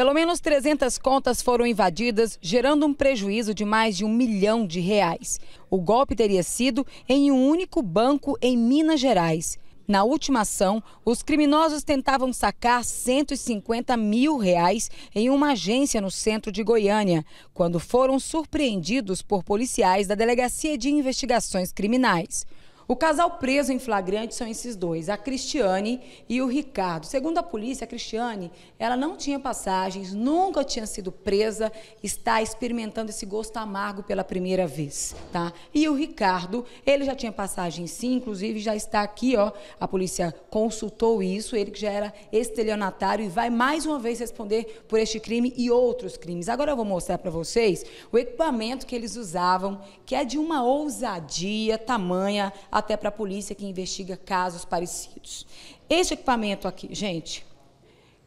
Pelo menos 300 contas foram invadidas, gerando um prejuízo de mais de um milhão de reais. O golpe teria sido em um único banco em Minas Gerais. Na última ação, os criminosos tentavam sacar 150 mil reais em uma agência no centro de Goiânia, quando foram surpreendidos por policiais da Delegacia de Investigações Criminais. O casal preso em flagrante são esses dois, a Cristiane e o Ricardo. Segundo a polícia, a Cristiane, ela não tinha passagens, nunca tinha sido presa, está experimentando esse gosto amargo pela primeira vez, tá? E o Ricardo, ele já tinha passagem sim, inclusive já está aqui, ó, a polícia consultou isso, ele que já era estelionatário e vai mais uma vez responder por este crime e outros crimes. Agora eu vou mostrar para vocês o equipamento que eles usavam, que é de uma ousadia tamanha, a até para a polícia que investiga casos parecidos. Esse equipamento aqui, gente,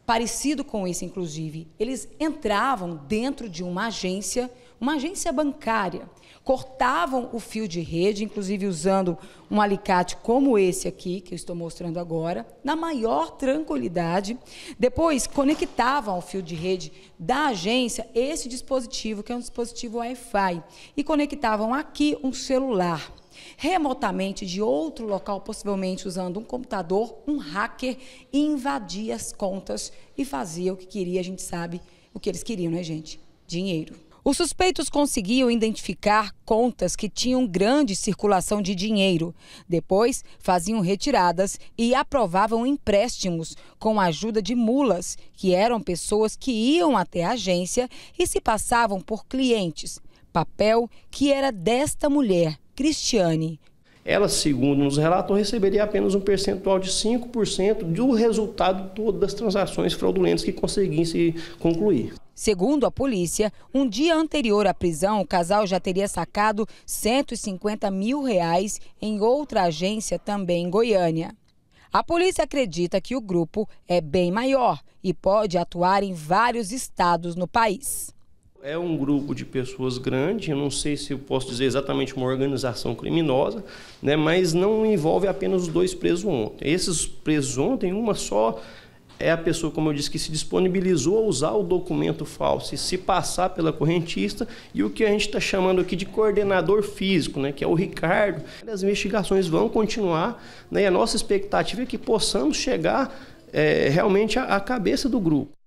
parecido com esse, inclusive, eles entravam dentro de uma agência, uma agência bancária, cortavam o fio de rede, inclusive usando um alicate como esse aqui, que eu estou mostrando agora, na maior tranquilidade. Depois, conectavam ao fio de rede da agência esse dispositivo, que é um dispositivo Wi-Fi, e conectavam aqui um celular remotamente de outro local, possivelmente usando um computador, um hacker invadia as contas e fazia o que queria, a gente sabe o que eles queriam, né, gente? Dinheiro. Os suspeitos conseguiam identificar contas que tinham grande circulação de dinheiro. Depois, faziam retiradas e aprovavam empréstimos com a ajuda de mulas, que eram pessoas que iam até a agência e se passavam por clientes. Papel que era desta mulher, Cristiane. Ela, segundo nos relatam, receberia apenas um percentual de 5% do resultado todo das transações fraudulentas que conseguissem concluir. Segundo a polícia, um dia anterior à prisão, o casal já teria sacado 150 mil reais em outra agência também em Goiânia. A polícia acredita que o grupo é bem maior e pode atuar em vários estados no país. É um grupo de pessoas grande, eu não sei se eu posso dizer exatamente uma organização criminosa, né, mas não envolve apenas os dois presos ontem. Esses presos ontem, uma só é a pessoa, como eu disse, que se disponibilizou a usar o documento falso e se passar pela correntista e o que a gente está chamando aqui de coordenador físico, né, que é o Ricardo. As investigações vão continuar né, e a nossa expectativa é que possamos chegar é, realmente à, à cabeça do grupo.